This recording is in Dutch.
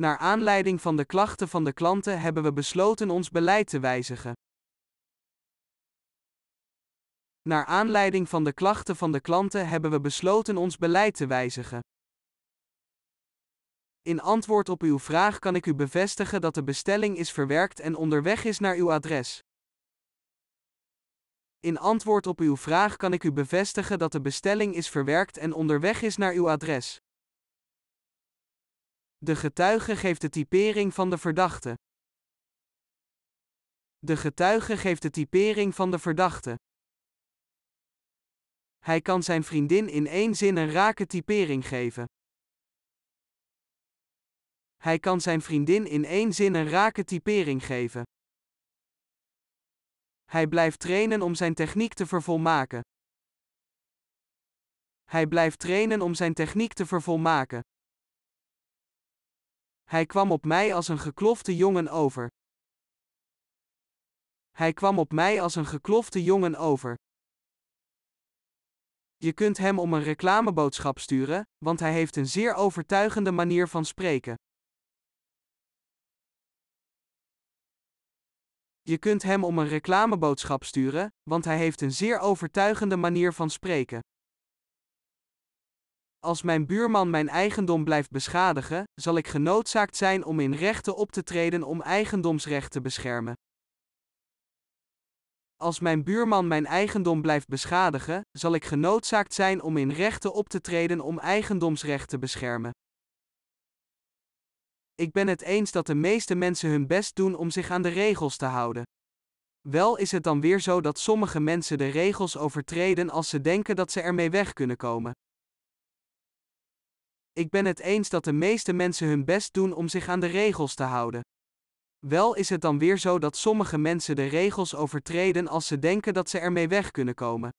Naar aanleiding van de klachten van de klanten hebben we besloten ons beleid te wijzigen. Naar aanleiding van de klachten van de klanten hebben we besloten ons beleid te wijzigen. In antwoord op uw vraag kan ik u bevestigen dat de bestelling is verwerkt en onderweg is naar uw adres. In antwoord op uw vraag kan ik u bevestigen dat de bestelling is verwerkt en onderweg is naar uw adres. De getuige geeft de typering van de verdachte. De getuige geeft de typering van de verdachte. Hij kan zijn vriendin in één zin een rake typering geven. Hij kan zijn vriendin in één zin een rake typering geven. Hij blijft trainen om zijn techniek te vervolmaken. Hij blijft trainen om zijn techniek te vervolmaken. Hij kwam op mij als een geklofte jongen over. Hij kwam op mij als een geklofte jongen over. Je kunt hem om een reclameboodschap sturen, want hij heeft een zeer overtuigende manier van spreken. Je kunt hem om een reclameboodschap sturen, want hij heeft een zeer overtuigende manier van spreken. Als mijn buurman mijn eigendom blijft beschadigen, zal ik genoodzaakt zijn om in rechten op te treden om eigendomsrecht te beschermen. Als mijn buurman mijn eigendom blijft beschadigen, zal ik genoodzaakt zijn om in rechten op te treden om eigendomsrecht te beschermen. Ik ben het eens dat de meeste mensen hun best doen om zich aan de regels te houden. Wel is het dan weer zo dat sommige mensen de regels overtreden als ze denken dat ze ermee weg kunnen komen. Ik ben het eens dat de meeste mensen hun best doen om zich aan de regels te houden. Wel is het dan weer zo dat sommige mensen de regels overtreden als ze denken dat ze ermee weg kunnen komen.